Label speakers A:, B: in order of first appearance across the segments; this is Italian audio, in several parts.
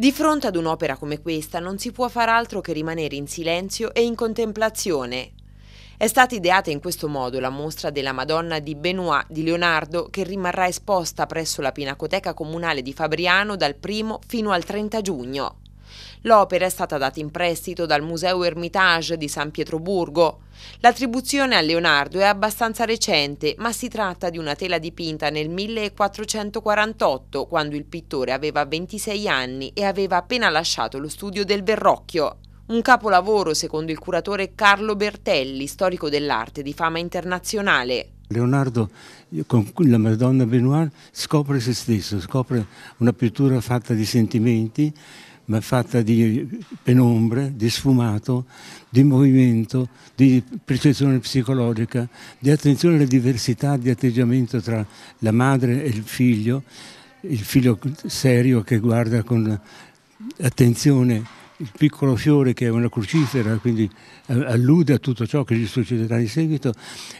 A: Di fronte ad un'opera come questa non si può far altro che rimanere in silenzio e in contemplazione. È stata ideata in questo modo la mostra della Madonna di Benoit di Leonardo che rimarrà esposta presso la Pinacoteca Comunale di Fabriano dal 1 fino al 30 giugno. L'opera è stata data in prestito dal Museo Ermitage di San Pietroburgo. L'attribuzione a Leonardo è abbastanza recente, ma si tratta di una tela dipinta nel 1448, quando il pittore aveva 26 anni e aveva appena lasciato lo studio del Verrocchio. Un capolavoro secondo il curatore Carlo Bertelli, storico dell'arte di fama internazionale.
B: Leonardo con la Madonna Benoit, scopre se stesso, scopre una pittura fatta di sentimenti ma fatta di penombre, di sfumato, di movimento, di percezione psicologica, di attenzione alla diversità di atteggiamento tra la madre e il figlio, il figlio serio che guarda con attenzione il piccolo fiore che è una crucifera, quindi eh, allude a tutto ciò che gli succederà in seguito,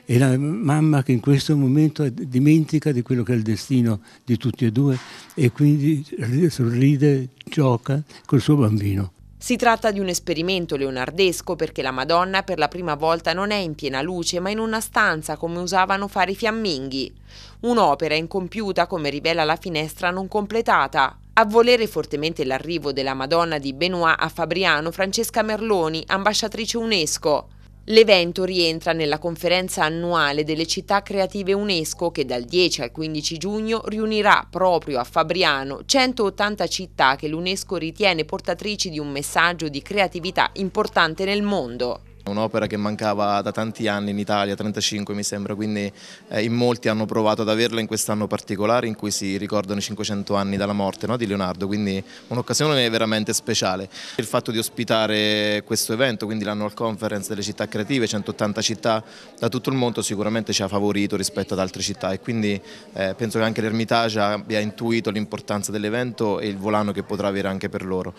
B: e la mamma che in questo momento dimentica di quello che è il destino di tutti e due e quindi sorride, gioca col suo bambino.
A: Si tratta di un esperimento leonardesco perché la Madonna per la prima volta non è in piena luce ma in una stanza come usavano fare i fiamminghi. Un'opera incompiuta come rivela la finestra non completata. A volere fortemente l'arrivo della Madonna di Benoît a Fabriano Francesca Merloni, ambasciatrice UNESCO. L'evento rientra nella conferenza annuale delle città creative UNESCO che dal 10 al 15 giugno riunirà proprio a Fabriano 180 città che l'UNESCO ritiene portatrici di un messaggio di creatività importante nel mondo.
C: Un'opera che mancava da tanti anni in Italia, 35 mi sembra, quindi eh, in molti hanno provato ad averla in quest'anno particolare in cui si ricordano i 500 anni dalla morte no, di Leonardo, quindi un'occasione veramente speciale. Il fatto di ospitare questo evento, quindi l'annual conference delle città creative, 180 città da tutto il mondo sicuramente ci ha favorito rispetto ad altre città e quindi eh, penso che anche l'Ermitage abbia intuito l'importanza dell'evento e il volano che potrà avere anche per loro.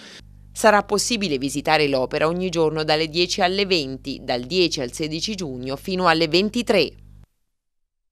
A: Sarà possibile visitare l'opera ogni giorno dalle 10 alle 20, dal 10 al 16 giugno fino alle 23.